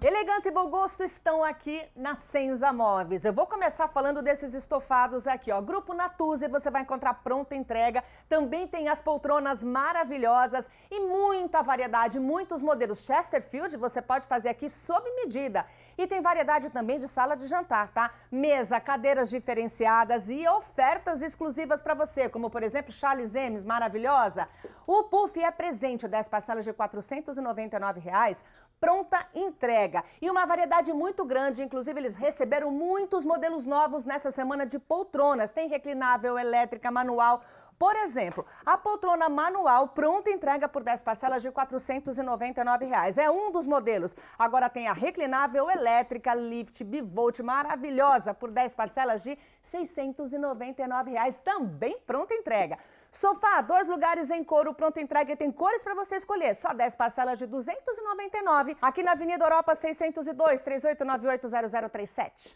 Elegância e bom gosto estão aqui na Senza Móveis. Eu vou começar falando desses estofados aqui, ó. Grupo Natuzzi, você vai encontrar pronta entrega. Também tem as poltronas maravilhosas e muita variedade, muitos modelos. Chesterfield você pode fazer aqui sob medida. E tem variedade também de sala de jantar, tá? Mesa, cadeiras diferenciadas e ofertas exclusivas para você, como por exemplo Charles Emes, maravilhosa. O Puff é presente, 10 parcelas de R$ 499. Reais pronta entrega e uma variedade muito grande. Inclusive, eles receberam muitos modelos novos nessa semana de poltronas. Tem reclinável, elétrica, manual. Por exemplo, a poltrona manual pronta entrega por 10 parcelas de R$ 499. Reais. É um dos modelos. Agora tem a reclinável elétrica Lift Bivolt, maravilhosa, por 10 parcelas de R$ 699. Reais. Também pronta entrega. Sofá, dois lugares em couro, pronto entrega e tem cores para você escolher. Só 10 parcelas de 299 aqui na Avenida Europa 602, 38980037.